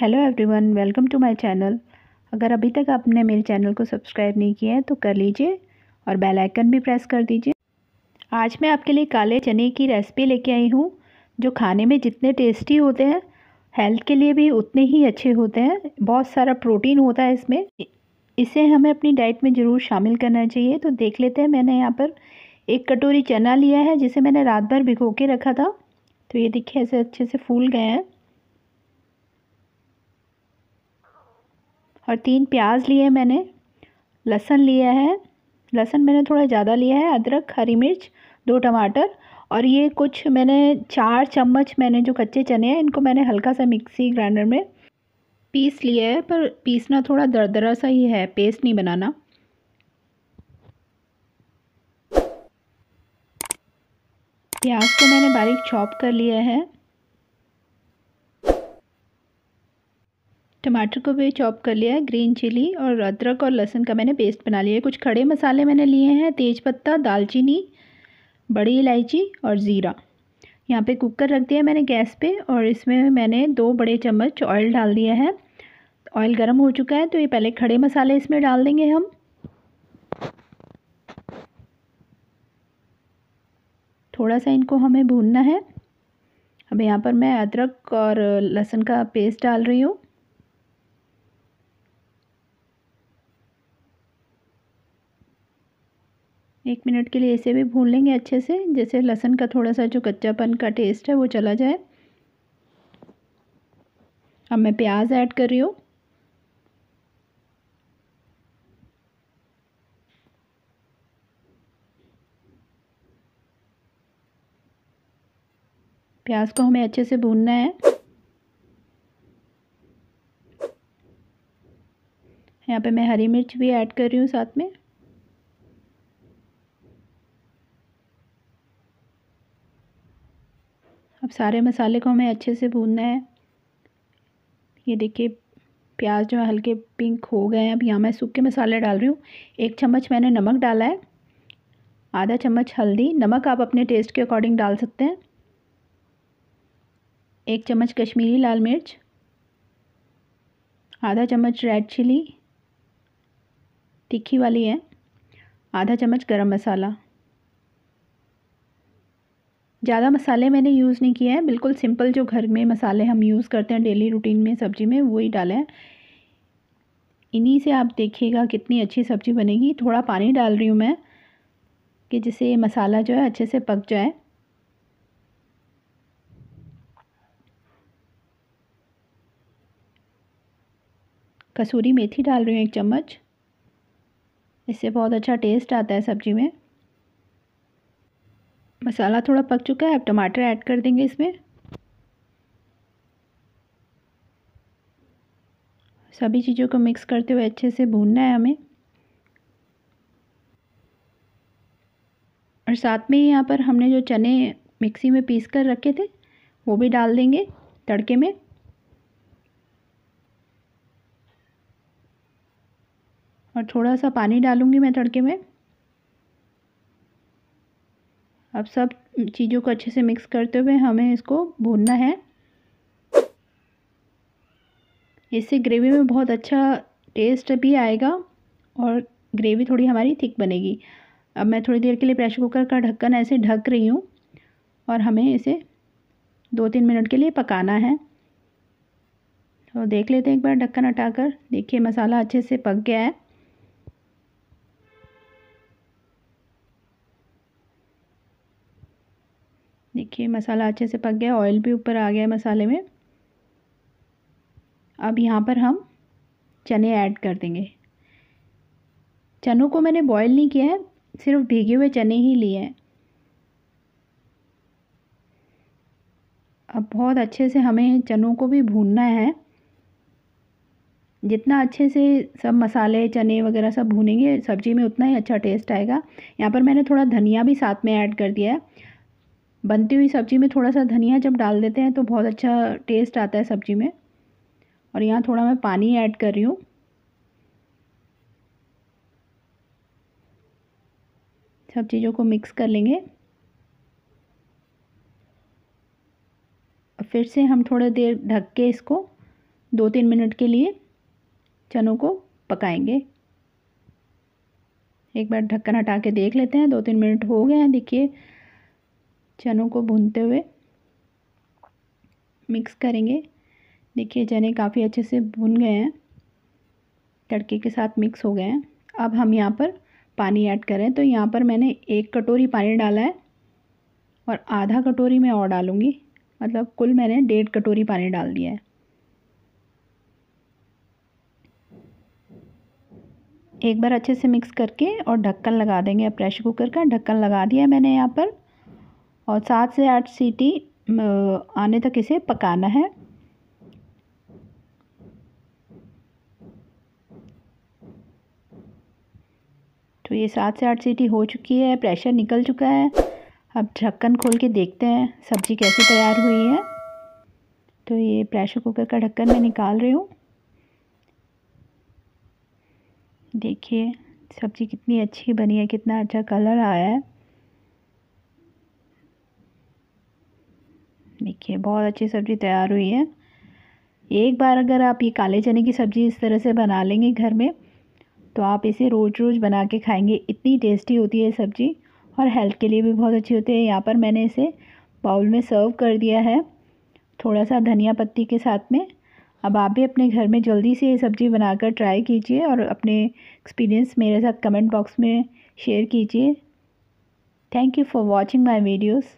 hello everyone welcome to my channel अगर अभी तक आपने मेरे चैनल को सब्सक्राइब नहीं किया है तो कर लीजिए और बेल आइकन भी प्रेस कर दीजिए आज मैं आपके लिए काले चने की रेसिपी लेके आई हूँ जो खाने में जितने टेस्टी होते हैं हेल्थ के लिए भी उतने ही अच्छे होते हैं बहुत सारा प्रोटीन होता है इसमें इसे हमें अपनी डाइट में ज़रूर शामिल करना चाहिए तो देख लेते हैं मैंने यहाँ पर एक कटोरी चना लिया है जिसे मैंने रात भर भिगो के रखा था तो ये देखिए ऐसे अच्छे से फूल गए हैं और तीन प्याज लिए मैंने लहसन लिया है लहसन मैंने थोड़ा ज़्यादा लिया है अदरक हरी मिर्च दो टमाटर और ये कुछ मैंने चार चम्मच मैंने जो कच्चे चने हैं इनको मैंने हल्का सा मिक्सी ग्राइंडर में पीस लिया है पर पीसना थोड़ा दरदरा सा ही है पेस्ट नहीं बनाना प्याज को मैंने बारीक चॉप कर लिया है टमाटर को भी चॉप कर लिया है ग्रीन चिली और अदरक और लहसुन का मैंने पेस्ट बना लिया है कुछ खड़े मसाले मैंने लिए हैं तेज़पत्ता दालचीनी बड़ी इलायची और ज़ीरा यहाँ पे कुकर रख दिया मैंने गैस पे और इसमें मैंने दो बड़े चम्मच ऑयल डाल दिया है ऑयल गर्म हो चुका है तो ये पहले खड़े मसाले इसमें डाल देंगे हम थोड़ा सा इनको हमें भूनना है अब यहाँ पर मैं अदरक और लहसुन का पेस्ट डाल रही हूँ एक मिनट के लिए इसे भी भून लेंगे अच्छे से जैसे लहसुन का थोड़ा सा जो कच्चापन का टेस्ट है वो चला जाए अब मैं प्याज ऐड कर रही हूँ प्याज को हमें अच्छे से भूनना है यहाँ पे मैं हरी मिर्च भी ऐड कर रही हूँ साथ में अब सारे मसाले को हमें अच्छे से भूनना है ये देखिए प्याज जो है हल्के पिंक हो गए हैं अब यहाँ मैं सूखे मसाले डाल रही हूँ एक चम्मच मैंने नमक डाला है आधा चम्मच हल्दी नमक आप अपने टेस्ट के अकॉर्डिंग डाल सकते हैं एक चम्मच कश्मीरी लाल मिर्च आधा चम्मच रेड चिली तीखी वाली है आधा चम्मच गरम मसाला ज़्यादा मसाले मैंने यूज़ नहीं किए हैं बिल्कुल सिंपल जो घर में मसाले हम यूज़ करते हैं डेली रूटीन में सब्ज़ी में वही डाला है इन्हीं से आप देखिएगा कितनी अच्छी सब्ज़ी बनेगी थोड़ा पानी डाल रही हूँ मैं कि जिससे ये मसाला जो है अच्छे से पक जाए कसूरी मेथी डाल रही हूँ एक चम्मच इससे बहुत अच्छा टेस्ट आता है सब्ज़ी में मसाला थोड़ा पक चुका है अब टमाटर ऐड कर देंगे इसमें सभी चीज़ों को मिक्स करते हुए अच्छे से भूनना है हमें और साथ में यहाँ पर हमने जो चने मिक्सी में पीस कर रखे थे वो भी डाल देंगे तड़के में और थोड़ा सा पानी डालूँगी मैं तड़के में अब सब चीज़ों को अच्छे से मिक्स करते हुए हमें इसको भूनना है इससे ग्रेवी में बहुत अच्छा टेस्ट भी आएगा और ग्रेवी थोड़ी हमारी थिक बनेगी अब मैं थोड़ी देर के लिए प्रेशर कुकर का ढक्कन ऐसे ढक रही हूँ और हमें इसे दो तीन मिनट के लिए पकाना है तो देख लेते हैं एक बार ढक्कन हटाकर देखिए मसाला अच्छे से पक गया है देखिए मसाला अच्छे से पक गया ऑयल भी ऊपर आ गया मसाले में अब यहाँ पर हम चने ऐड कर देंगे चनों को मैंने बॉईल नहीं किया है सिर्फ भीगे हुए चने ही लिए हैं अब बहुत अच्छे से हमें चनों को भी भूनना है जितना अच्छे से सब मसाले चने वगैरह सब भूनेंगे सब्ज़ी में उतना ही अच्छा टेस्ट आएगा यहाँ पर मैंने थोड़ा धनिया भी साथ में ऐड कर दिया है बनती हुई सब्ज़ी में थोड़ा सा धनिया जब डाल देते हैं तो बहुत अच्छा टेस्ट आता है सब्ज़ी में और यहाँ थोड़ा मैं पानी ऐड कर रही हूँ सब चीज़ों को मिक्स कर लेंगे फिर से हम थोड़ा देर ढक के इसको दो तीन मिनट के लिए चनों को पकाएंगे एक बार ढक्कन हटा के देख लेते हैं दो तीन मिनट हो गए हैं देखिए चनों को भूनते हुए मिक्स करेंगे देखिए चने काफ़ी अच्छे से भुन गए हैं तड़के के साथ मिक्स हो गए हैं अब हम यहाँ पर पानी ऐड करें तो यहाँ पर मैंने एक कटोरी पानी डाला है और आधा कटोरी मैं और डालूँगी मतलब कुल मैंने डेढ़ कटोरी पानी डाल दिया है एक बार अच्छे से मिक्स करके और ढक्कन लगा देंगे अब प्रेशर कुकर का ढक्कन लगा दिया मैंने यहाँ पर और सात से आठ सीटी आने तक इसे पकाना है तो ये सात से आठ सीटी हो चुकी है प्रेशर निकल चुका है अब ढक्कन खोल के देखते हैं सब्ज़ी कैसे तैयार हुई है तो ये प्रेशर कुकर का ढक्कन मैं निकाल रही हूँ देखिए सब्ज़ी कितनी अच्छी बनी है कितना अच्छा कलर आया है देखिए बहुत अच्छी सब्ज़ी तैयार हुई है एक बार अगर आप ये काले चने की सब्ज़ी इस तरह से बना लेंगे घर में तो आप इसे रोज़ रोज़ बना के खाएंगे इतनी टेस्टी होती है सब्ज़ी और हेल्थ के लिए भी बहुत अच्छी होती है यहाँ पर मैंने इसे बाउल में सर्व कर दिया है थोड़ा सा धनिया पत्ती के साथ में अब आप भी अपने घर में जल्दी से ये सब्ज़ी बनाकर ट्राई कीजिए और अपने एक्सपीरियंस मेरे साथ कमेंट बॉक्स में शेयर कीजिए thank you for watching my videos